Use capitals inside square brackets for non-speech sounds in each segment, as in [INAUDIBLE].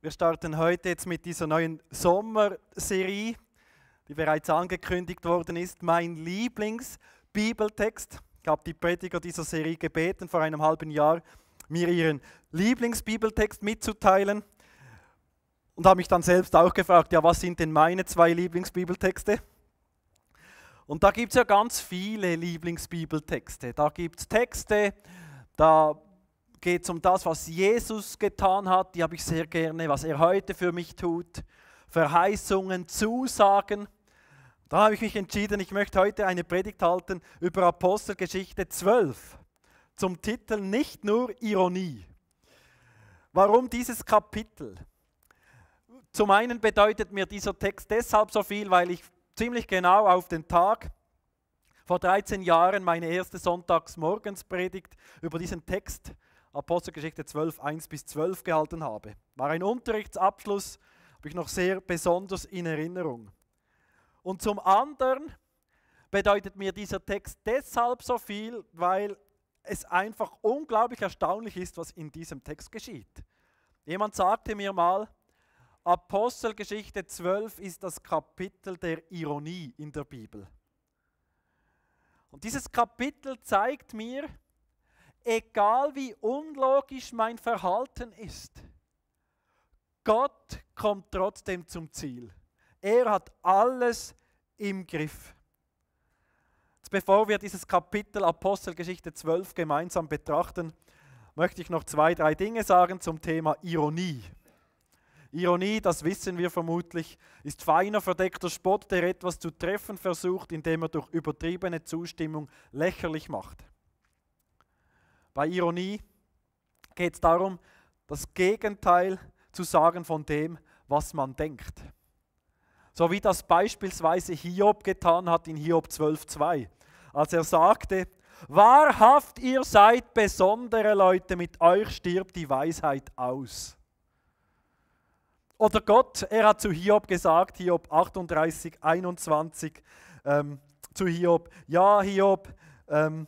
Wir starten heute jetzt mit dieser neuen Sommerserie, die bereits angekündigt worden ist. Mein Lieblingsbibeltext. Ich habe die Prediger dieser Serie gebeten, vor einem halben Jahr mir ihren Lieblingsbibeltext mitzuteilen. Und habe mich dann selbst auch gefragt, ja, was sind denn meine zwei Lieblingsbibeltexte? Und da gibt es ja ganz viele Lieblingsbibeltexte. Da gibt es Texte, da geht es um das, was Jesus getan hat, die habe ich sehr gerne, was er heute für mich tut, Verheißungen, Zusagen. Da habe ich mich entschieden, ich möchte heute eine Predigt halten über Apostelgeschichte 12 zum Titel Nicht nur Ironie. Warum dieses Kapitel? Zum einen bedeutet mir dieser Text deshalb so viel, weil ich ziemlich genau auf den Tag vor 13 Jahren meine erste Sonntagsmorgenspredigt über diesen Text Apostelgeschichte 12, 1 bis 12 gehalten habe. War ein Unterrichtsabschluss, habe ich noch sehr besonders in Erinnerung. Und zum anderen bedeutet mir dieser Text deshalb so viel, weil es einfach unglaublich erstaunlich ist, was in diesem Text geschieht. Jemand sagte mir mal, Apostelgeschichte 12 ist das Kapitel der Ironie in der Bibel. Und dieses Kapitel zeigt mir, egal wie unlogisch mein Verhalten ist, Gott kommt trotzdem zum Ziel. Er hat alles im Griff. Jetzt bevor wir dieses Kapitel Apostelgeschichte 12 gemeinsam betrachten, möchte ich noch zwei, drei Dinge sagen zum Thema Ironie. Ironie, das wissen wir vermutlich, ist feiner verdeckter Spott, der etwas zu treffen versucht, indem er durch übertriebene Zustimmung lächerlich macht. Bei Ironie geht es darum, das Gegenteil zu sagen von dem, was man denkt. So wie das beispielsweise Hiob getan hat in Hiob 12.2, als er sagte, wahrhaft ihr seid besondere Leute, mit euch stirbt die Weisheit aus. Oder Gott, er hat zu Hiob gesagt, Hiob 38, 21, ähm, zu Hiob, ja Hiob, ähm,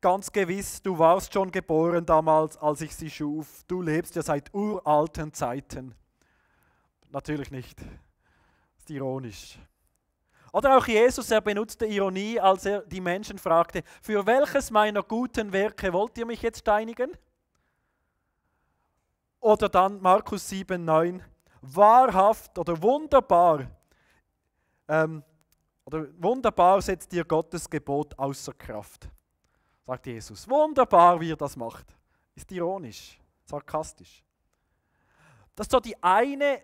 Ganz gewiss, du warst schon geboren damals, als ich sie schuf. Du lebst ja seit uralten Zeiten. Natürlich nicht. Das ist ironisch. Oder auch Jesus, er benutzte Ironie, als er die Menschen fragte, für welches meiner guten Werke wollt ihr mich jetzt steinigen? Oder dann Markus 7, 9, wahrhaft oder wunderbar, ähm, oder wunderbar setzt ihr Gottes Gebot außer Kraft sagt Jesus. Wunderbar, wie er das macht. Ist ironisch, sarkastisch. Das ist so die eine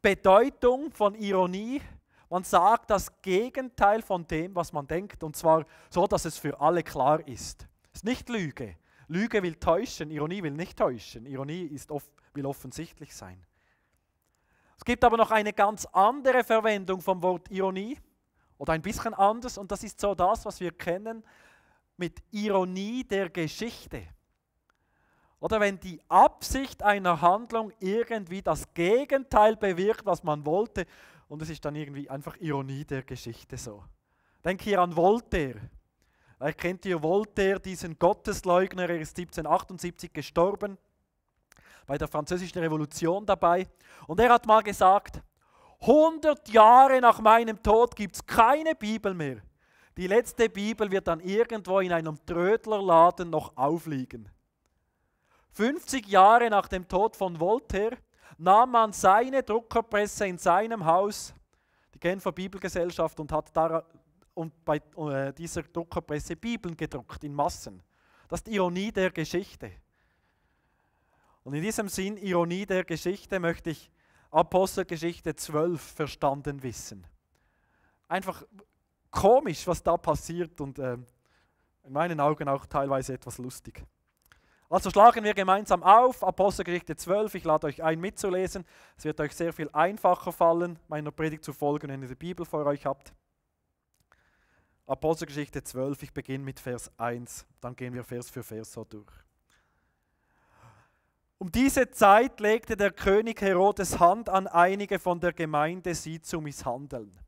Bedeutung von Ironie. Man sagt das Gegenteil von dem, was man denkt, und zwar so, dass es für alle klar ist. Es ist nicht Lüge. Lüge will täuschen, Ironie will nicht täuschen. Ironie ist oft, will offensichtlich sein. Es gibt aber noch eine ganz andere Verwendung vom Wort Ironie oder ein bisschen anders, und das ist so das, was wir kennen mit Ironie der Geschichte. Oder wenn die Absicht einer Handlung irgendwie das Gegenteil bewirkt, was man wollte, und es ist dann irgendwie einfach Ironie der Geschichte so. Denk hier an Voltaire. Vielleicht kennt ihr Voltaire, diesen Gottesleugner, er ist 1778 gestorben, bei der Französischen Revolution dabei. Und er hat mal gesagt, 100 Jahre nach meinem Tod gibt es keine Bibel mehr. Die letzte Bibel wird dann irgendwo in einem Trödlerladen noch aufliegen. 50 Jahre nach dem Tod von Voltaire nahm man seine Druckerpresse in seinem Haus, die Genfer Bibelgesellschaft, und hat da, und bei äh, dieser Druckerpresse Bibeln gedruckt in Massen. Das ist die Ironie der Geschichte. Und in diesem Sinn, Ironie der Geschichte, möchte ich Apostelgeschichte 12 verstanden wissen. Einfach komisch, was da passiert und äh, in meinen Augen auch teilweise etwas lustig. Also schlagen wir gemeinsam auf, Apostelgeschichte 12, ich lade euch ein mitzulesen. Es wird euch sehr viel einfacher fallen, meiner Predigt zu folgen, wenn ihr die Bibel vor euch habt. Apostelgeschichte 12, ich beginne mit Vers 1, dann gehen wir Vers für Vers so durch. Um diese Zeit legte der König Herodes Hand an einige von der Gemeinde, sie zu misshandeln.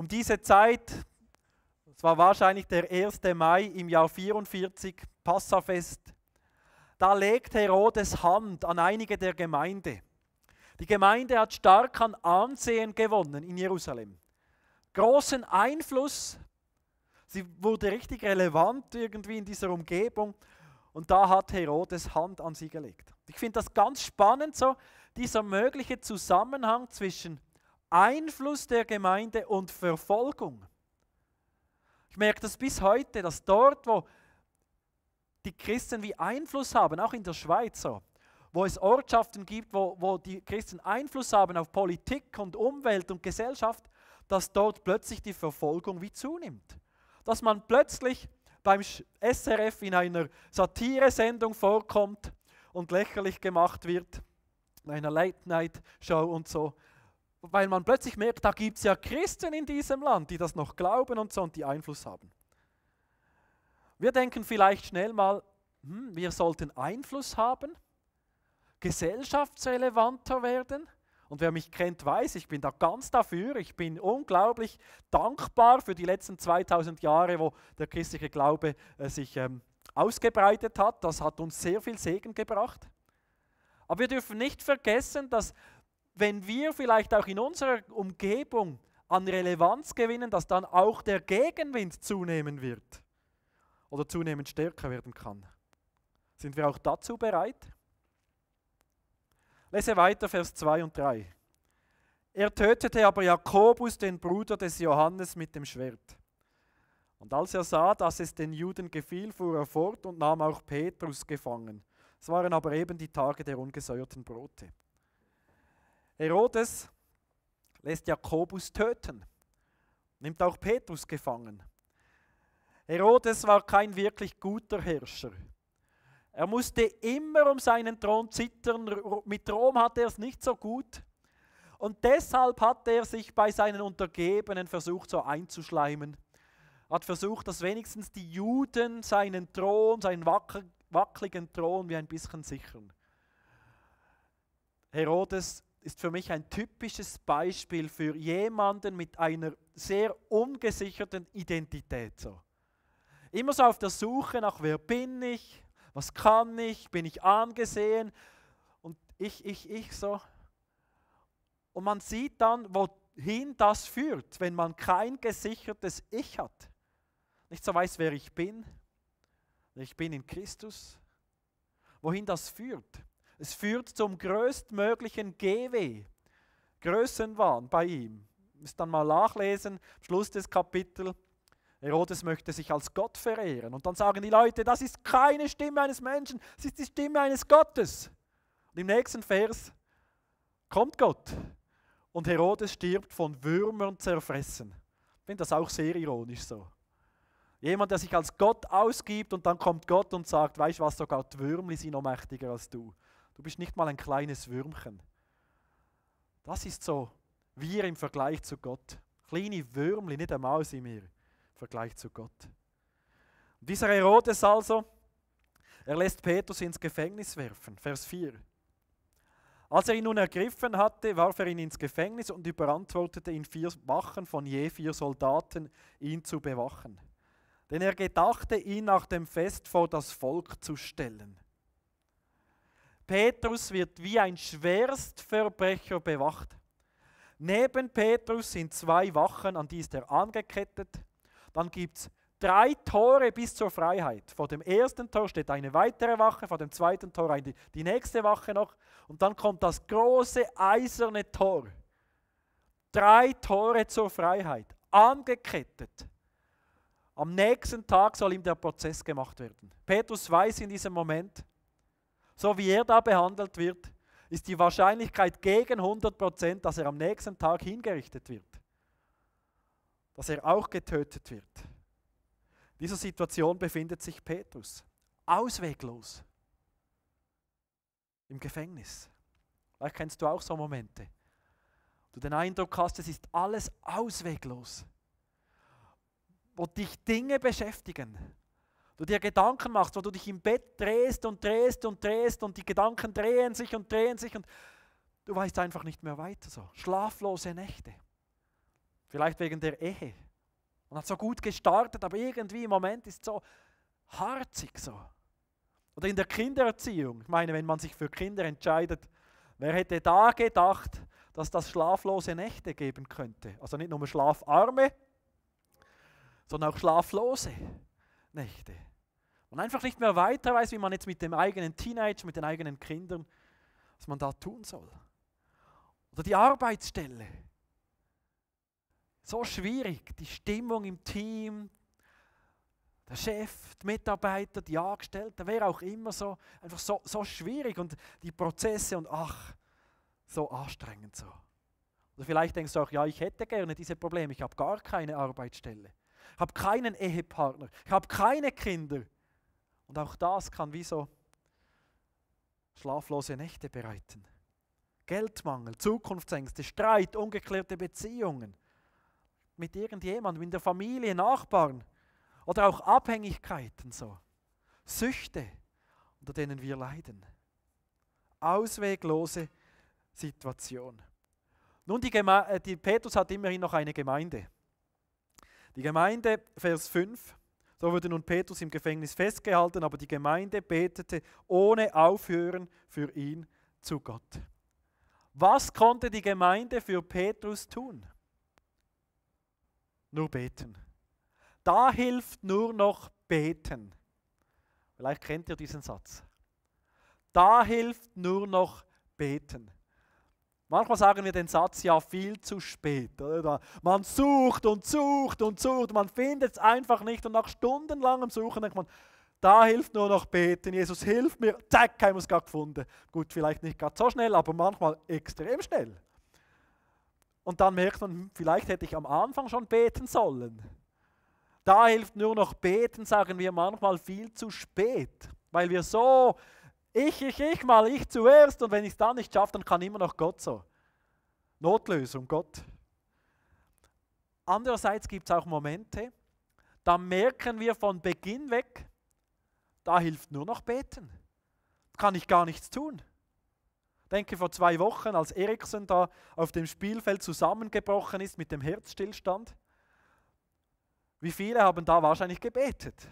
Um diese Zeit, es war wahrscheinlich der 1. Mai im Jahr 44, Passafest, da legt Herodes Hand an einige der Gemeinde. Die Gemeinde hat stark an Ansehen gewonnen in Jerusalem. Großen Einfluss, sie wurde richtig relevant irgendwie in dieser Umgebung und da hat Herodes Hand an sie gelegt. Ich finde das ganz spannend so, dieser mögliche Zusammenhang zwischen Einfluss der Gemeinde und Verfolgung. Ich merke das bis heute, dass dort, wo die Christen wie Einfluss haben, auch in der Schweiz so, wo es Ortschaften gibt, wo, wo die Christen Einfluss haben auf Politik und Umwelt und Gesellschaft, dass dort plötzlich die Verfolgung wie zunimmt. Dass man plötzlich beim SRF in einer Satiresendung vorkommt und lächerlich gemacht wird, in einer Late-Night-Show und so weil man plötzlich merkt, da gibt es ja Christen in diesem Land, die das noch glauben und so und die Einfluss haben. Wir denken vielleicht schnell mal, hm, wir sollten Einfluss haben, gesellschaftsrelevanter werden. Und wer mich kennt, weiß, ich bin da ganz dafür. Ich bin unglaublich dankbar für die letzten 2000 Jahre, wo der christliche Glaube äh, sich ähm, ausgebreitet hat. Das hat uns sehr viel Segen gebracht. Aber wir dürfen nicht vergessen, dass wenn wir vielleicht auch in unserer Umgebung an Relevanz gewinnen, dass dann auch der Gegenwind zunehmen wird oder zunehmend stärker werden kann. Sind wir auch dazu bereit? Lese weiter Vers 2 und 3. Er tötete aber Jakobus, den Bruder des Johannes, mit dem Schwert. Und als er sah, dass es den Juden gefiel, fuhr er fort und nahm auch Petrus gefangen. Es waren aber eben die Tage der ungesäuerten Brote. Herodes lässt Jakobus töten, nimmt auch Petrus gefangen. Herodes war kein wirklich guter Herrscher. Er musste immer um seinen Thron zittern. Mit Rom hatte er es nicht so gut. Und deshalb hat er sich bei seinen Untergebenen versucht, so einzuschleimen. Hat versucht, dass wenigstens die Juden seinen Thron, seinen wackeligen Thron, wie ein bisschen sichern. Herodes ist für mich ein typisches Beispiel für jemanden mit einer sehr ungesicherten Identität. So. Immer so auf der Suche nach, wer bin ich, was kann ich, bin ich angesehen und ich, ich, ich so. Und man sieht dann, wohin das führt, wenn man kein gesichertes Ich hat. Nicht so weiß, wer ich bin, ich bin in Christus, wohin das führt. Es führt zum größtmöglichen GW, Größenwahn bei ihm. Müsst dann mal nachlesen, Schluss des Kapitels. Herodes möchte sich als Gott verehren. Und dann sagen die Leute, das ist keine Stimme eines Menschen, es ist die Stimme eines Gottes. Und im nächsten Vers kommt Gott. Und Herodes stirbt von Würmern zerfressen. Ich finde das auch sehr ironisch so. Jemand, der sich als Gott ausgibt und dann kommt Gott und sagt, weißt du was, sogar die Würmli sind noch mächtiger als du. Du bist nicht mal ein kleines Würmchen. Das ist so wir im Vergleich zu Gott. Kleine Würmli, nicht einmal in mir, im Vergleich zu Gott. Und dieser Herodes also, er lässt Petrus ins Gefängnis werfen. Vers 4. Als er ihn nun ergriffen hatte, warf er ihn ins Gefängnis und überantwortete ihn vier Wachen von je vier Soldaten, ihn zu bewachen. Denn er gedachte, ihn nach dem Fest vor das Volk zu stellen. Petrus wird wie ein Schwerstverbrecher bewacht. Neben Petrus sind zwei Wachen, an die ist er angekettet. Dann gibt es drei Tore bis zur Freiheit. Vor dem ersten Tor steht eine weitere Wache, vor dem zweiten Tor eine, die nächste Wache noch. Und dann kommt das große eiserne Tor. Drei Tore zur Freiheit, angekettet. Am nächsten Tag soll ihm der Prozess gemacht werden. Petrus weiß in diesem Moment, so wie er da behandelt wird, ist die Wahrscheinlichkeit gegen 100 Prozent, dass er am nächsten Tag hingerichtet wird. Dass er auch getötet wird. In dieser Situation befindet sich Petrus. Ausweglos. Im Gefängnis. Vielleicht kennst du auch so Momente. Du den Eindruck hast, es ist alles ausweglos. Wo dich Dinge beschäftigen, du dir Gedanken machst, wo du dich im Bett drehst und drehst und drehst und die Gedanken drehen sich und drehen sich und du weißt einfach nicht mehr weiter so. Schlaflose Nächte. Vielleicht wegen der Ehe. Man hat so gut gestartet, aber irgendwie im Moment ist es so harzig so. Oder in der Kindererziehung. Ich meine, wenn man sich für Kinder entscheidet, wer hätte da gedacht, dass das schlaflose Nächte geben könnte? Also nicht nur schlafarme, sondern auch schlaflose Nächte und einfach nicht mehr weiter weiß, wie man jetzt mit dem eigenen Teenager, mit den eigenen Kindern, was man da tun soll. Oder die Arbeitsstelle. So schwierig, die Stimmung im Team, der Chef, die Mitarbeiter, die Angestellten, wer auch immer, so, einfach so, so schwierig und die Prozesse und ach, so anstrengend so. Oder vielleicht denkst du auch, ja, ich hätte gerne diese Probleme, ich habe gar keine Arbeitsstelle, ich habe keinen Ehepartner, ich habe keine Kinder, und auch das kann wie so schlaflose Nächte bereiten. Geldmangel, Zukunftsängste, Streit, ungeklärte Beziehungen mit irgendjemandem in der Familie, Nachbarn oder auch Abhängigkeiten so, Süchte, unter denen wir leiden. Ausweglose Situation. Nun, die, Geme äh, die Petrus hat immerhin noch eine Gemeinde. Die Gemeinde, Vers 5, so wurde nun Petrus im Gefängnis festgehalten, aber die Gemeinde betete ohne Aufhören für ihn zu Gott. Was konnte die Gemeinde für Petrus tun? Nur beten. Da hilft nur noch beten. Vielleicht kennt ihr diesen Satz. Da hilft nur noch beten. Manchmal sagen wir den Satz ja viel zu spät. Oder? Man sucht und sucht und sucht, man findet es einfach nicht und nach stundenlangem Suchen denkt man, da hilft nur noch beten, Jesus hilft mir, zack, ich habe es gerade gefunden. Gut, vielleicht nicht gerade so schnell, aber manchmal extrem schnell. Und dann merkt man, hm, vielleicht hätte ich am Anfang schon beten sollen. Da hilft nur noch beten, sagen wir manchmal viel zu spät, weil wir so ich, ich, ich mal, ich zuerst und wenn ich es dann nicht schaffe, dann kann immer noch Gott so. Notlösung, Gott. Andererseits gibt es auch Momente, da merken wir von Beginn weg, da hilft nur noch beten. Kann ich gar nichts tun. Denke vor zwei Wochen, als Eriksen da auf dem Spielfeld zusammengebrochen ist mit dem Herzstillstand. Wie viele haben da wahrscheinlich gebetet?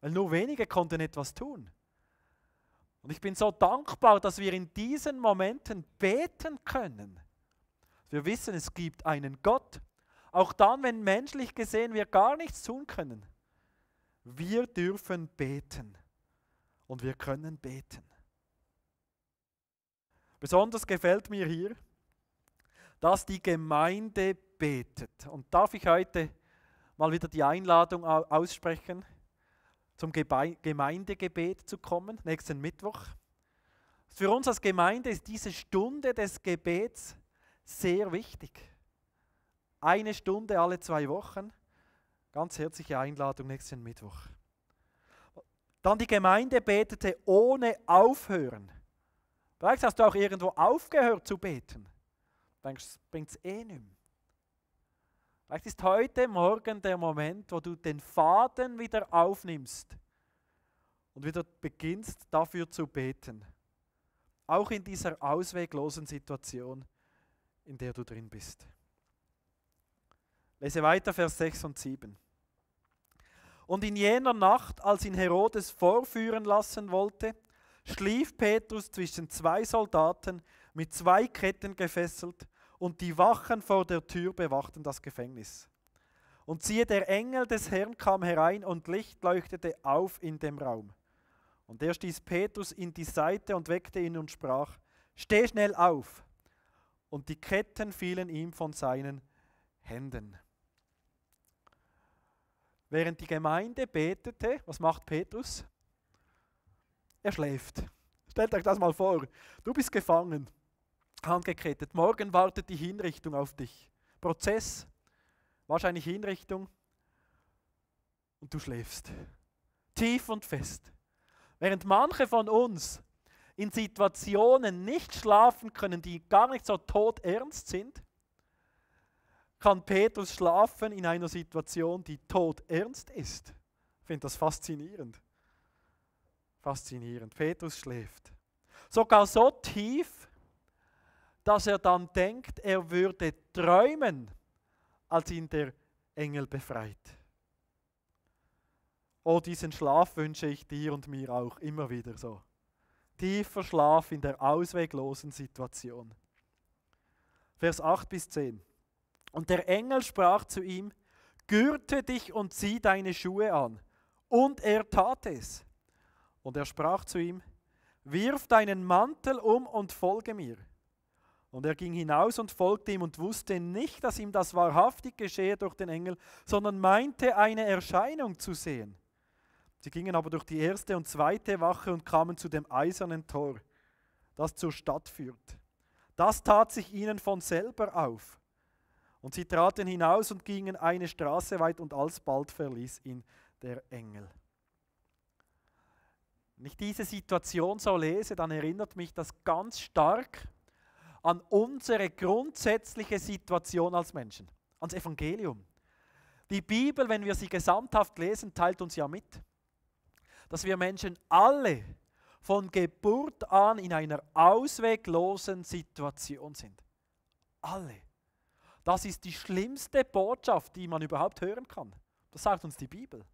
Weil nur wenige konnten etwas tun. Und ich bin so dankbar, dass wir in diesen Momenten beten können. Wir wissen, es gibt einen Gott. Auch dann, wenn menschlich gesehen wir gar nichts tun können. Wir dürfen beten. Und wir können beten. Besonders gefällt mir hier, dass die Gemeinde betet. Und darf ich heute mal wieder die Einladung aussprechen? zum Gemeindegebet zu kommen, nächsten Mittwoch. Für uns als Gemeinde ist diese Stunde des Gebets sehr wichtig. Eine Stunde alle zwei Wochen. Ganz herzliche Einladung nächsten Mittwoch. Dann die Gemeinde betete ohne Aufhören. Vielleicht hast du auch irgendwo aufgehört zu beten. Du denkst, es bringt es eh nicht mehr. Vielleicht ist heute Morgen der Moment, wo du den Faden wieder aufnimmst und wieder beginnst dafür zu beten. Auch in dieser ausweglosen Situation, in der du drin bist. Lese weiter Vers 6 und 7. Und in jener Nacht, als ihn Herodes vorführen lassen wollte, schlief Petrus zwischen zwei Soldaten mit zwei Ketten gefesselt und die Wachen vor der Tür bewachten das Gefängnis. Und siehe, der Engel des Herrn kam herein und Licht leuchtete auf in dem Raum. Und er stieß Petrus in die Seite und weckte ihn und sprach, steh schnell auf. Und die Ketten fielen ihm von seinen Händen. Während die Gemeinde betete, was macht Petrus? Er schläft. Stellt euch das mal vor. Du bist gefangen angekettet. Morgen wartet die Hinrichtung auf dich. Prozess, wahrscheinlich Hinrichtung. Und du schläfst. Tief und fest. Während manche von uns in Situationen nicht schlafen können, die gar nicht so todernst sind, kann Petrus schlafen in einer Situation, die todernst ist. Ich finde das faszinierend. Faszinierend. Petrus schläft. Sogar so tief, dass er dann denkt, er würde träumen, als ihn der Engel befreit. Oh, diesen Schlaf wünsche ich dir und mir auch immer wieder so. Tiefer Schlaf in der ausweglosen Situation. Vers 8 bis 10. Und der Engel sprach zu ihm, Gürte dich und zieh deine Schuhe an. Und er tat es. Und er sprach zu ihm, Wirf deinen Mantel um und folge mir. Und er ging hinaus und folgte ihm und wusste nicht, dass ihm das wahrhaftig geschehe durch den Engel, sondern meinte eine Erscheinung zu sehen. Sie gingen aber durch die erste und zweite Wache und kamen zu dem eisernen Tor, das zur Stadt führt. Das tat sich ihnen von selber auf. Und sie traten hinaus und gingen eine Straße weit und alsbald verließ ihn der Engel. Wenn ich diese Situation so lese, dann erinnert mich das ganz stark an unsere grundsätzliche Situation als Menschen, ans Evangelium. Die Bibel, wenn wir sie gesamthaft lesen, teilt uns ja mit, dass wir Menschen alle von Geburt an in einer ausweglosen Situation sind. Alle. Das ist die schlimmste Botschaft, die man überhaupt hören kann. Das sagt uns die Bibel.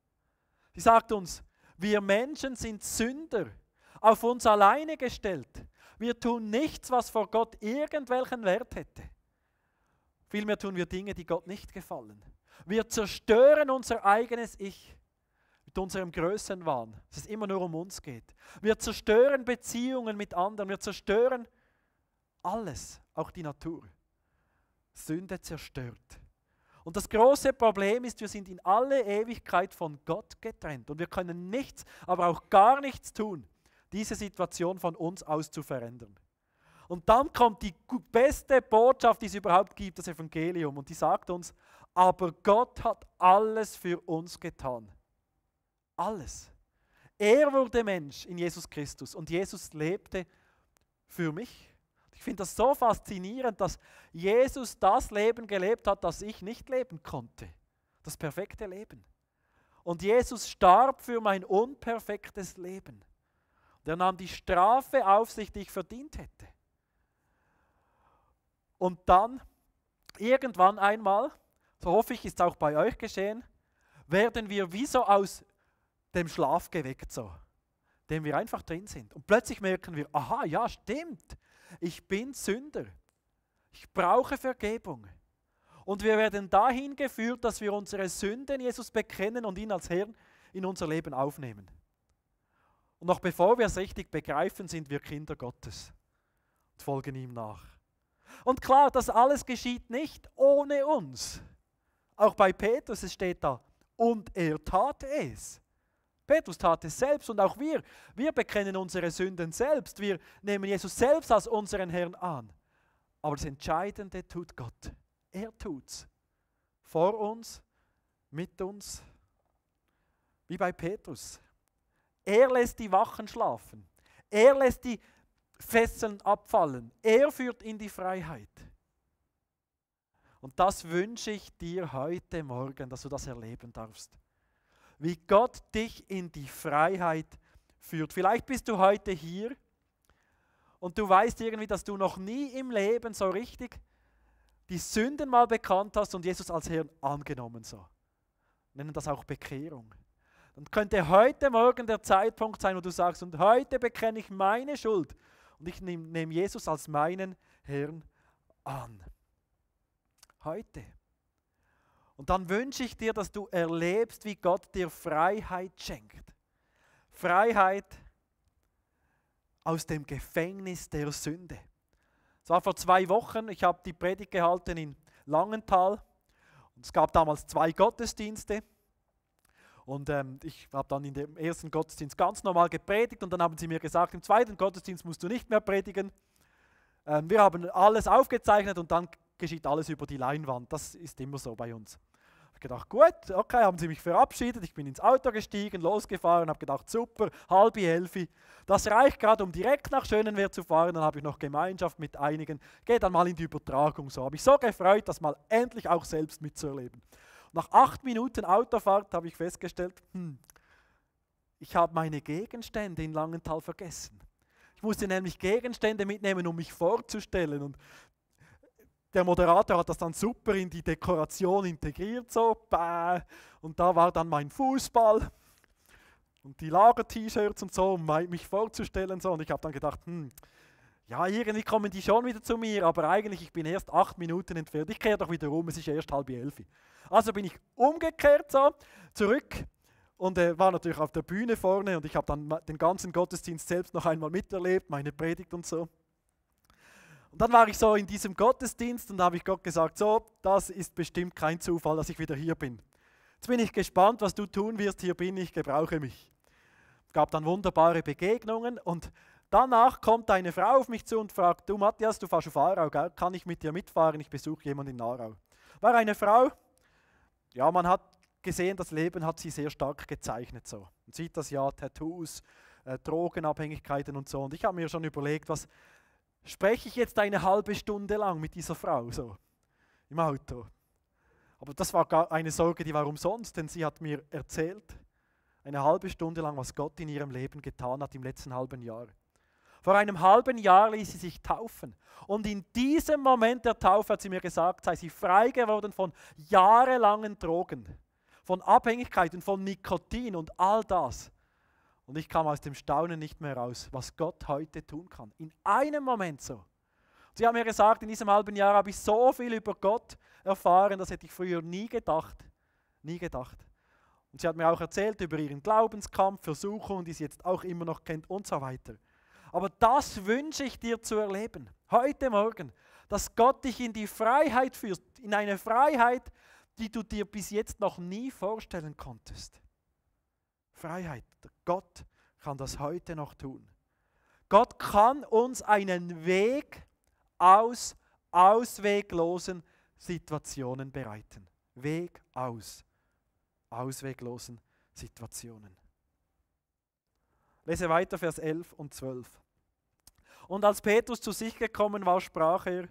Sie sagt uns, wir Menschen sind Sünder, auf uns alleine gestellt. Wir tun nichts, was vor Gott irgendwelchen Wert hätte. Vielmehr tun wir Dinge, die Gott nicht gefallen. Wir zerstören unser eigenes Ich mit unserem Größenwahn, dass es immer nur um uns geht. Wir zerstören Beziehungen mit anderen. Wir zerstören alles, auch die Natur. Sünde zerstört. Und das große Problem ist, wir sind in alle Ewigkeit von Gott getrennt und wir können nichts, aber auch gar nichts tun, diese Situation von uns aus zu verändern. Und dann kommt die beste Botschaft, die es überhaupt gibt, das Evangelium. Und die sagt uns, aber Gott hat alles für uns getan. Alles. Er wurde Mensch in Jesus Christus und Jesus lebte für mich. Ich finde das so faszinierend, dass Jesus das Leben gelebt hat, das ich nicht leben konnte. Das perfekte Leben. Und Jesus starb für mein unperfektes Leben. Der nahm die Strafe auf sich, die ich verdient hätte. Und dann, irgendwann einmal, so hoffe ich, ist es auch bei euch geschehen, werden wir wie so aus dem Schlaf geweckt, so, dem wir einfach drin sind. Und plötzlich merken wir, aha, ja, stimmt, ich bin Sünder. Ich brauche Vergebung. Und wir werden dahin geführt, dass wir unsere Sünden Jesus bekennen und ihn als Herrn in unser Leben aufnehmen. Und noch bevor wir es richtig begreifen, sind wir Kinder Gottes und folgen ihm nach. Und klar, das alles geschieht nicht ohne uns. Auch bei Petrus, es steht da, und er tat es. Petrus tat es selbst und auch wir, wir bekennen unsere Sünden selbst, wir nehmen Jesus selbst als unseren Herrn an. Aber das Entscheidende tut Gott. Er tut's. Vor uns, mit uns, wie bei Petrus. Er lässt die Wachen schlafen. Er lässt die Fesseln abfallen. Er führt in die Freiheit. Und das wünsche ich dir heute Morgen, dass du das erleben darfst. Wie Gott dich in die Freiheit führt. Vielleicht bist du heute hier und du weißt irgendwie, dass du noch nie im Leben so richtig die Sünden mal bekannt hast und Jesus als Herrn angenommen so. Wir nennen das auch Bekehrung. Und könnte heute Morgen der Zeitpunkt sein, wo du sagst, und heute bekenne ich meine Schuld und ich nehme nehm Jesus als meinen Herrn an. Heute. Und dann wünsche ich dir, dass du erlebst, wie Gott dir Freiheit schenkt. Freiheit aus dem Gefängnis der Sünde. Es war vor zwei Wochen, ich habe die Predigt gehalten in Langenthal. Und es gab damals zwei Gottesdienste. Und ähm, ich habe dann in dem ersten Gottesdienst ganz normal gepredigt und dann haben sie mir gesagt, im zweiten Gottesdienst musst du nicht mehr predigen. Ähm, wir haben alles aufgezeichnet und dann geschieht alles über die Leinwand. Das ist immer so bei uns. Ich habe gedacht, gut, okay, haben sie mich verabschiedet. Ich bin ins Auto gestiegen, losgefahren, habe gedacht, super, halbi, Helfi. Das reicht gerade, um direkt nach Schönenwehr zu fahren. Dann habe ich noch Gemeinschaft mit einigen. Geht dann mal in die Übertragung. So habe ich so gefreut, das mal endlich auch selbst mitzuerleben. Nach acht Minuten Autofahrt habe ich festgestellt, hm, ich habe meine Gegenstände in Langenthal vergessen. Ich musste nämlich Gegenstände mitnehmen, um mich vorzustellen. Und der Moderator hat das dann super in die Dekoration integriert, so. Und da war dann mein Fußball und die Lager-T-Shirts und so, um mich vorzustellen. So. Und ich habe dann gedacht, hm, ja, irgendwie kommen die schon wieder zu mir, aber eigentlich, ich bin erst acht Minuten entfernt. Ich kehre doch wieder um, es ist erst halb elf. Also bin ich umgekehrt so, zurück und äh, war natürlich auf der Bühne vorne und ich habe dann den ganzen Gottesdienst selbst noch einmal miterlebt, meine Predigt und so. Und dann war ich so in diesem Gottesdienst und da habe ich Gott gesagt, so, das ist bestimmt kein Zufall, dass ich wieder hier bin. Jetzt bin ich gespannt, was du tun wirst, hier bin ich, gebrauche mich. Es gab dann wunderbare Begegnungen und Danach kommt eine Frau auf mich zu und fragt, du Matthias, du fährst auf Aarau, gell? kann ich mit dir mitfahren? Ich besuche jemanden in Aarau. War eine Frau, ja, man hat gesehen, das Leben hat sie sehr stark gezeichnet so. Man sieht das ja, Tattoos, äh, Drogenabhängigkeiten und so. Und ich habe mir schon überlegt, was spreche ich jetzt eine halbe Stunde lang mit dieser Frau so im Auto? Aber das war gar eine Sorge, die war umsonst, denn sie hat mir erzählt, eine halbe Stunde lang, was Gott in ihrem Leben getan hat im letzten halben Jahr. Vor einem halben Jahr ließ sie sich taufen. Und in diesem Moment der Taufe hat sie mir gesagt, sei sie frei geworden von jahrelangen Drogen, von Abhängigkeiten, von Nikotin und all das. Und ich kam aus dem Staunen nicht mehr raus, was Gott heute tun kann. In einem Moment so. Sie haben mir gesagt, in diesem halben Jahr habe ich so viel über Gott erfahren, das hätte ich früher nie gedacht. Nie gedacht. Und sie hat mir auch erzählt über ihren Glaubenskampf, Versuchungen, die sie jetzt auch immer noch kennt und so weiter. Aber das wünsche ich dir zu erleben, heute Morgen, dass Gott dich in die Freiheit führt, in eine Freiheit, die du dir bis jetzt noch nie vorstellen konntest. Freiheit. Gott kann das heute noch tun. Gott kann uns einen Weg aus ausweglosen Situationen bereiten. Weg aus ausweglosen Situationen. Lese weiter, Vers 11 und 12. Und als Petrus zu sich gekommen war, sprach er,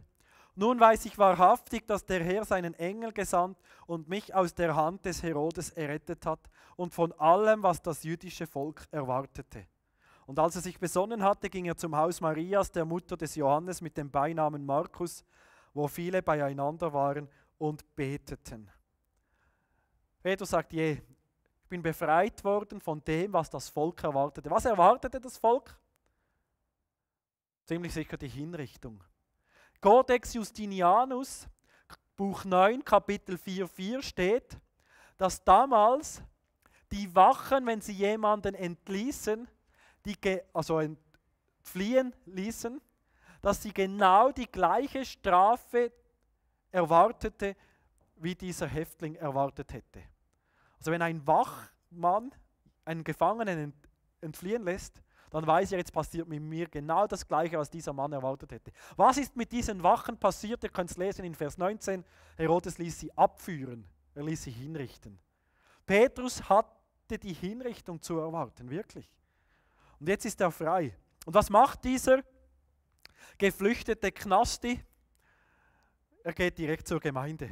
nun weiß ich wahrhaftig, dass der Herr seinen Engel gesandt und mich aus der Hand des Herodes errettet hat und von allem, was das jüdische Volk erwartete. Und als er sich besonnen hatte, ging er zum Haus Marias, der Mutter des Johannes, mit dem Beinamen Markus, wo viele beieinander waren und beteten. Petrus sagt, je, bin befreit worden von dem, was das Volk erwartete. Was erwartete das Volk? Ziemlich sicher die Hinrichtung. Codex Justinianus, Buch 9, Kapitel 4, 4 steht, dass damals die Wachen, wenn sie jemanden entließen, die also entfliehen ließen, dass sie genau die gleiche Strafe erwartete, wie dieser Häftling erwartet hätte. Also wenn ein Wachmann einen Gefangenen entfliehen lässt, dann weiß er, jetzt passiert mit mir genau das Gleiche, was dieser Mann erwartet hätte. Was ist mit diesen Wachen passiert? Ihr könnt es lesen in Vers 19. Herodes ließ sie abführen, er ließ sie hinrichten. Petrus hatte die Hinrichtung zu erwarten, wirklich. Und jetzt ist er frei. Und was macht dieser geflüchtete Knasti? Er geht direkt zur Gemeinde.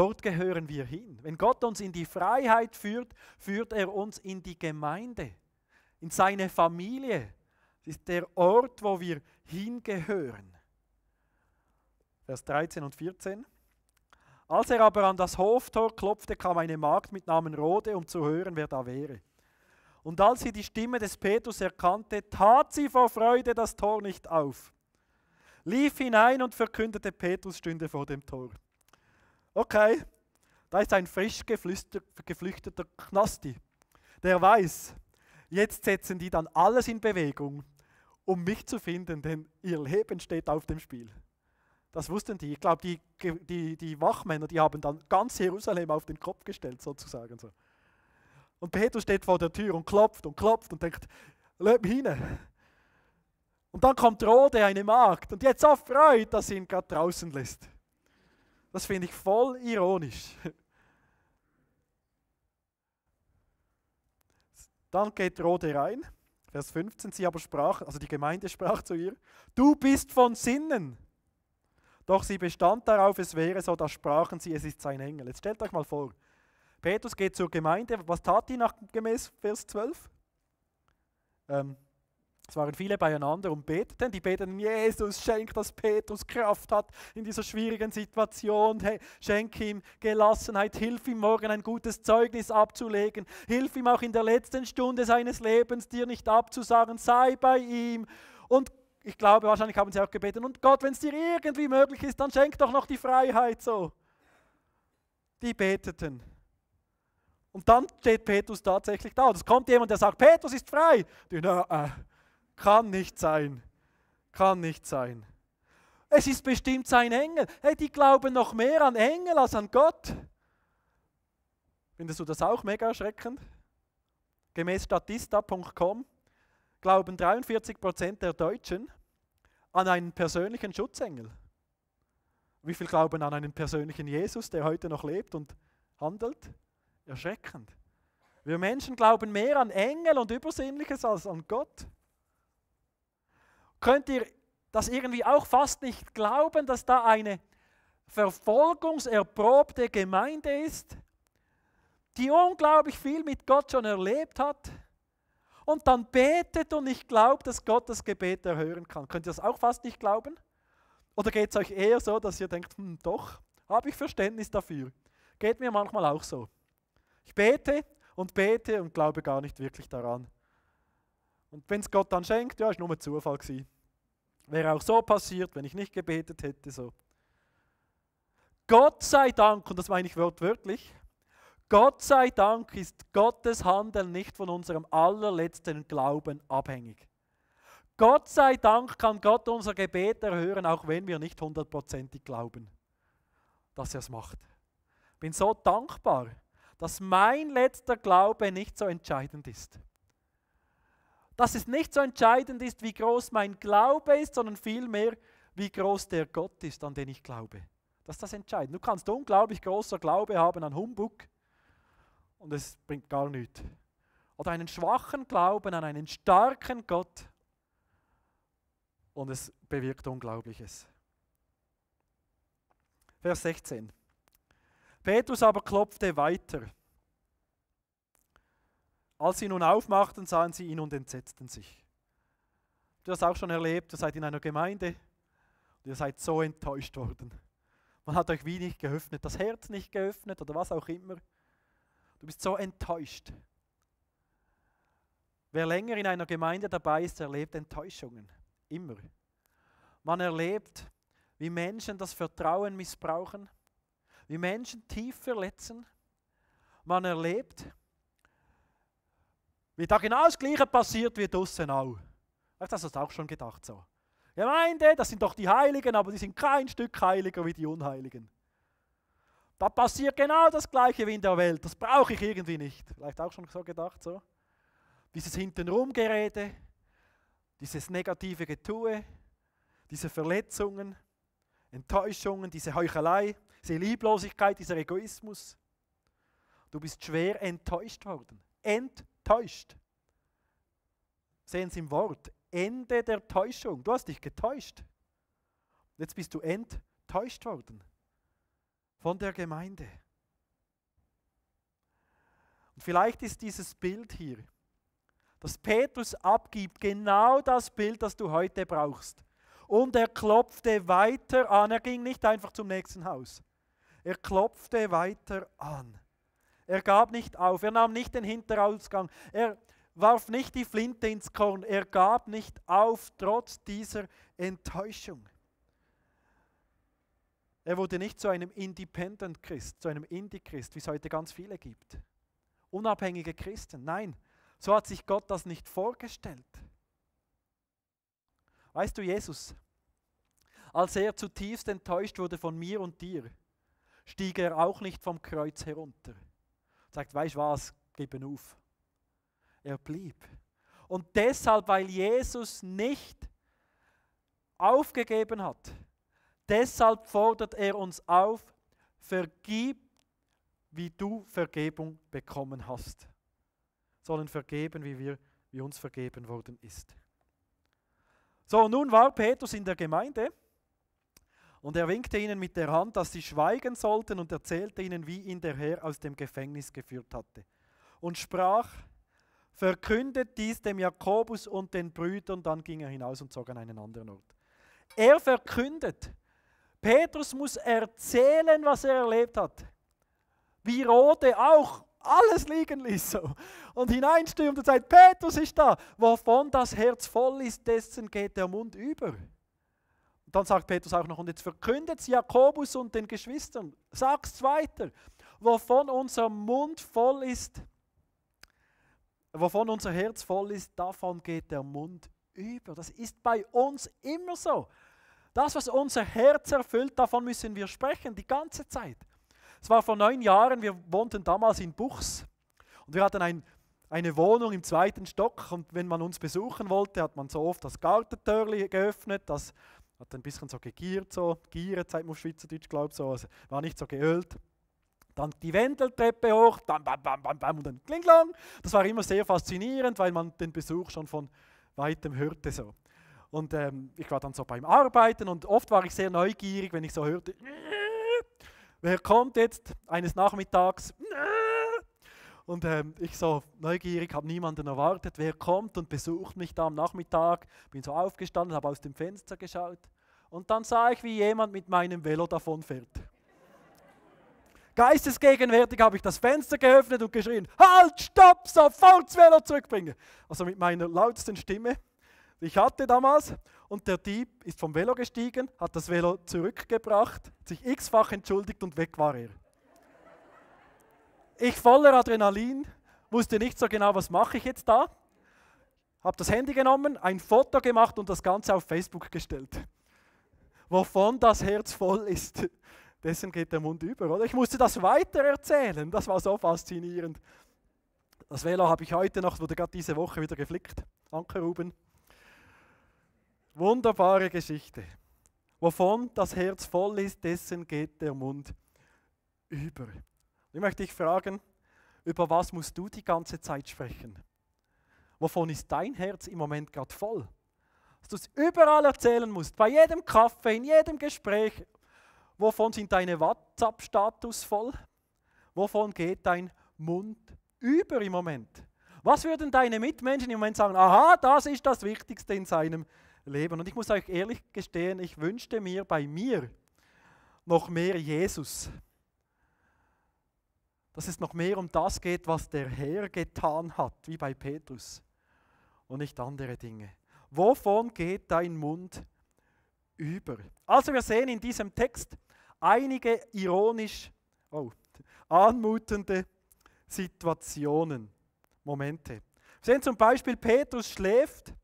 Dort gehören wir hin. Wenn Gott uns in die Freiheit führt, führt er uns in die Gemeinde, in seine Familie. Das ist der Ort, wo wir hingehören. Vers 13 und 14. Als er aber an das Hoftor klopfte, kam eine Magd mit Namen Rode, um zu hören, wer da wäre. Und als sie die Stimme des Petrus erkannte, tat sie vor Freude das Tor nicht auf, lief hinein und verkündete, Petrus stünde vor dem Tor okay, da ist ein frisch geflüchteter Knasti, der weiß, jetzt setzen die dann alles in Bewegung, um mich zu finden, denn ihr Leben steht auf dem Spiel. Das wussten die. Ich glaube, die, die, die Wachmänner, die haben dann ganz Jerusalem auf den Kopf gestellt, sozusagen. So. Und Petrus steht vor der Tür und klopft und klopft und denkt, löb mich hinein. Und dann kommt Rode, eine Magd, und jetzt so freut, dass sie ihn gerade draußen lässt. Das finde ich voll ironisch. Dann geht Rode rein. Vers 15, sie aber sprach, also die Gemeinde sprach zu ihr, du bist von Sinnen. Doch sie bestand darauf, es wäre so, da sprachen sie, es ist sein Engel. Jetzt stellt euch mal vor, Petrus geht zur Gemeinde, was tat die nach gemäß Vers 12? Ähm, es waren viele beieinander und beteten. Die beteten, Jesus, schenk, dass Petrus Kraft hat in dieser schwierigen Situation. Hey, schenk ihm Gelassenheit. Hilf ihm morgen ein gutes Zeugnis abzulegen. Hilf ihm auch in der letzten Stunde seines Lebens, dir nicht abzusagen. Sei bei ihm. Und ich glaube, wahrscheinlich haben sie auch gebeten. Und Gott, wenn es dir irgendwie möglich ist, dann schenk doch noch die Freiheit so. Die beteten. Und dann steht Petrus tatsächlich da. Und es kommt jemand, der sagt, Petrus ist frei. Die, na, äh, kann nicht sein. Kann nicht sein. Es ist bestimmt sein Engel. Hey, die glauben noch mehr an Engel als an Gott. Findest du das auch mega erschreckend? Gemäß statista.com glauben 43% der Deutschen an einen persönlichen Schutzengel. Wie viel glauben an einen persönlichen Jesus, der heute noch lebt und handelt? Erschreckend. Wir Menschen glauben mehr an Engel und Übersinnliches als an Gott könnt ihr das irgendwie auch fast nicht glauben, dass da eine verfolgungserprobte Gemeinde ist, die unglaublich viel mit Gott schon erlebt hat und dann betet und ich glaube, dass Gott das Gebet erhören kann. Könnt ihr das auch fast nicht glauben? Oder geht es euch eher so, dass ihr denkt, hm, doch, habe ich Verständnis dafür? Geht mir manchmal auch so. Ich bete und bete und glaube gar nicht wirklich daran, und wenn es Gott dann schenkt, ja, ist nur ein Zufall gewesen. Wäre auch so passiert, wenn ich nicht gebetet hätte, so. Gott sei Dank, und das meine ich wortwörtlich, Gott sei Dank ist Gottes Handeln nicht von unserem allerletzten Glauben abhängig. Gott sei Dank kann Gott unser Gebet erhören, auch wenn wir nicht hundertprozentig glauben, dass er es macht. Ich Bin so dankbar, dass mein letzter Glaube nicht so entscheidend ist dass es nicht so entscheidend ist, wie groß mein Glaube ist, sondern vielmehr, wie groß der Gott ist, an den ich glaube. Das ist das Entscheidende. Du kannst unglaublich großer Glaube haben an Humbug und es bringt gar nichts. Oder einen schwachen Glauben an einen starken Gott und es bewirkt Unglaubliches. Vers 16. Petrus aber klopfte weiter als sie nun aufmachten, sahen sie ihn und entsetzten sich. Du hast auch schon erlebt, ihr seid in einer Gemeinde und ihr seid so enttäuscht worden. Man hat euch wie nicht geöffnet, das Herz nicht geöffnet oder was auch immer. Du bist so enttäuscht. Wer länger in einer Gemeinde dabei ist, erlebt Enttäuschungen. Immer. Man erlebt, wie Menschen das Vertrauen missbrauchen, wie Menschen tief verletzen. Man erlebt, weil da genau das Gleiche passiert wie draußen auch. Hast du das auch schon gedacht so? Gemeinde, das sind doch die Heiligen, aber die sind kein Stück heiliger wie die Unheiligen. Da passiert genau das Gleiche wie in der Welt. Das brauche ich irgendwie nicht. Vielleicht auch schon so gedacht so. Dieses Hintenrumgerede, dieses negative Getue, diese Verletzungen, Enttäuschungen, diese Heuchelei, diese Lieblosigkeit, dieser Egoismus. Du bist schwer enttäuscht worden. Enttäuscht getäuscht. Sehen Sie im Wort, Ende der Täuschung. Du hast dich getäuscht. Jetzt bist du enttäuscht worden von der Gemeinde. Und vielleicht ist dieses Bild hier, das Petrus abgibt, genau das Bild, das du heute brauchst. Und er klopfte weiter an. Er ging nicht einfach zum nächsten Haus. Er klopfte weiter an. Er gab nicht auf, er nahm nicht den Hinterausgang, er warf nicht die Flinte ins Korn, er gab nicht auf trotz dieser Enttäuschung. Er wurde nicht zu einem Independent Christ, zu einem Indie-Christ, wie es heute ganz viele gibt. Unabhängige Christen, nein, so hat sich Gott das nicht vorgestellt. Weißt du, Jesus, als er zutiefst enttäuscht wurde von mir und dir, stieg er auch nicht vom Kreuz herunter sagt, weißt du was, gib auf. Er blieb. Und deshalb, weil Jesus nicht aufgegeben hat, deshalb fordert er uns auf, vergib, wie du Vergebung bekommen hast. Sollen vergeben, wie, wir, wie uns vergeben worden ist. So, nun war Petrus in der Gemeinde und er winkte ihnen mit der Hand, dass sie schweigen sollten und erzählte ihnen, wie ihn der Herr aus dem Gefängnis geführt hatte. Und sprach, verkündet dies dem Jakobus und den Brüdern, dann ging er hinaus und zog an einen anderen Ort. Er verkündet. Petrus muss erzählen, was er erlebt hat. Wie Rode auch alles liegen ließ so. und hineinstürmt und sagt, Petrus ist da. Wovon das Herz voll ist, dessen geht der Mund über. Und dann sagt Petrus auch noch, und jetzt verkündet Jakobus und den Geschwistern, sag's weiter, wovon unser Mund voll ist, wovon unser Herz voll ist, davon geht der Mund über. Das ist bei uns immer so. Das, was unser Herz erfüllt, davon müssen wir sprechen, die ganze Zeit. Es war vor neun Jahren, wir wohnten damals in Buchs und wir hatten ein, eine Wohnung im zweiten Stock und wenn man uns besuchen wollte, hat man so oft das Gartentörli geöffnet, das hat ein bisschen so gegiert, so, gieren, sagt man auf Schweizerdeutsch, glaube ich, so. Also war nicht so geölt. Dann die Wendeltreppe hoch, dann bam, bam, bam, bam und dann kling, klang. Das war immer sehr faszinierend, weil man den Besuch schon von weitem hörte so. Und ähm, ich war dann so beim Arbeiten und oft war ich sehr neugierig, wenn ich so hörte, wer kommt jetzt eines Nachmittags, und ähm, ich so neugierig, habe niemanden erwartet, wer kommt und besucht mich da am Nachmittag. Bin so aufgestanden, habe aus dem Fenster geschaut. Und dann sah ich, wie jemand mit meinem Velo davonfährt. Geistesgegenwärtig habe ich das Fenster geöffnet und geschrien: Halt, stopp, sofort das Velo zurückbringen! Also mit meiner lautsten Stimme, die ich hatte damals. Und der Dieb ist vom Velo gestiegen, hat das Velo zurückgebracht, sich x-fach entschuldigt und weg war er. Ich voller Adrenalin, wusste nicht so genau, was mache ich jetzt da. Habe das Handy genommen, ein Foto gemacht und das Ganze auf Facebook gestellt. Wovon das Herz voll ist, [LAUGHS] dessen geht der Mund über. Oder? Ich musste das weiter erzählen, das war so faszinierend. Das Velo habe ich heute noch, wurde gerade diese Woche wieder geflickt. Ankerhuben. Wunderbare Geschichte. Wovon das Herz voll ist, dessen geht der Mund über ich möchte dich fragen, über was musst du die ganze Zeit sprechen? Wovon ist dein Herz im Moment gerade voll? Dass du es überall erzählen musst, bei jedem Kaffee, in jedem Gespräch. Wovon sind deine WhatsApp-Status voll? Wovon geht dein Mund über im Moment? Was würden deine Mitmenschen im Moment sagen? Aha, das ist das Wichtigste in seinem Leben. Und ich muss euch ehrlich gestehen, ich wünschte mir bei mir noch mehr Jesus dass es noch mehr um das geht, was der Herr getan hat, wie bei Petrus, und nicht andere Dinge. Wovon geht dein Mund über? Also wir sehen in diesem Text einige ironisch oh, anmutende Situationen, Momente. Wir sehen zum Beispiel, Petrus schläft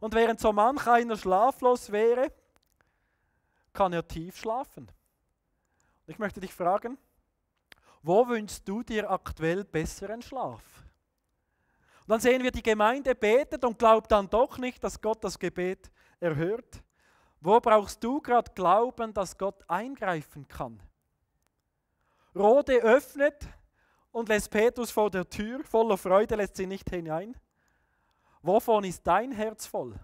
und während so manch einer schlaflos wäre, kann er tief schlafen. Ich möchte dich fragen, wo wünschst du dir aktuell besseren Schlaf? Und dann sehen wir, die Gemeinde betet und glaubt dann doch nicht, dass Gott das Gebet erhört. Wo brauchst du gerade Glauben, dass Gott eingreifen kann? Rode öffnet und lässt Petrus vor der Tür, voller Freude lässt sie nicht hinein. Wovon ist dein Herz voll?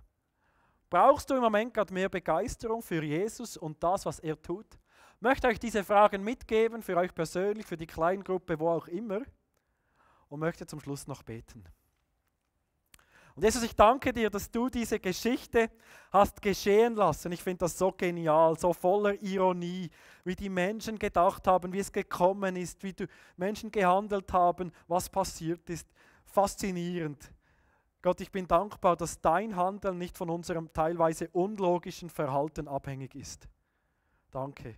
Brauchst du im Moment gerade mehr Begeisterung für Jesus und das, was er tut? möchte euch diese Fragen mitgeben, für euch persönlich, für die Kleingruppe, wo auch immer, und möchte zum Schluss noch beten. Und Jesus, ich danke dir, dass du diese Geschichte hast geschehen lassen. Ich finde das so genial, so voller Ironie, wie die Menschen gedacht haben, wie es gekommen ist, wie die Menschen gehandelt haben, was passiert ist. Faszinierend. Gott, ich bin dankbar, dass dein Handeln nicht von unserem teilweise unlogischen Verhalten abhängig ist. Danke.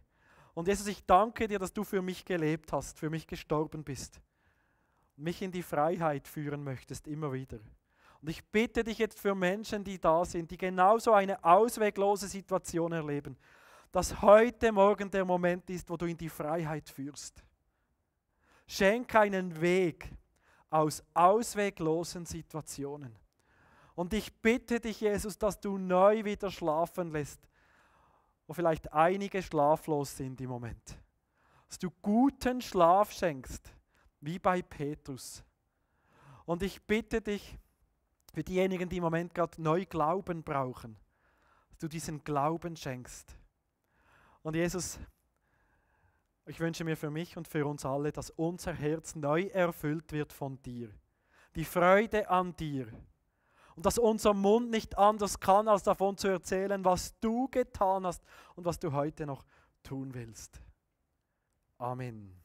Und Jesus, ich danke dir, dass du für mich gelebt hast, für mich gestorben bist und mich in die Freiheit führen möchtest, immer wieder. Und ich bitte dich jetzt für Menschen, die da sind, die genauso eine ausweglose Situation erleben, dass heute Morgen der Moment ist, wo du in die Freiheit führst. Schenk einen Weg aus ausweglosen Situationen. Und ich bitte dich, Jesus, dass du neu wieder schlafen lässt wo vielleicht einige schlaflos sind im Moment. Dass du guten Schlaf schenkst, wie bei Petrus. Und ich bitte dich, für diejenigen, die im Moment gerade neu Glauben brauchen, dass du diesen Glauben schenkst. Und Jesus, ich wünsche mir für mich und für uns alle, dass unser Herz neu erfüllt wird von dir. Die Freude an dir und dass unser Mund nicht anders kann, als davon zu erzählen, was du getan hast und was du heute noch tun willst. Amen.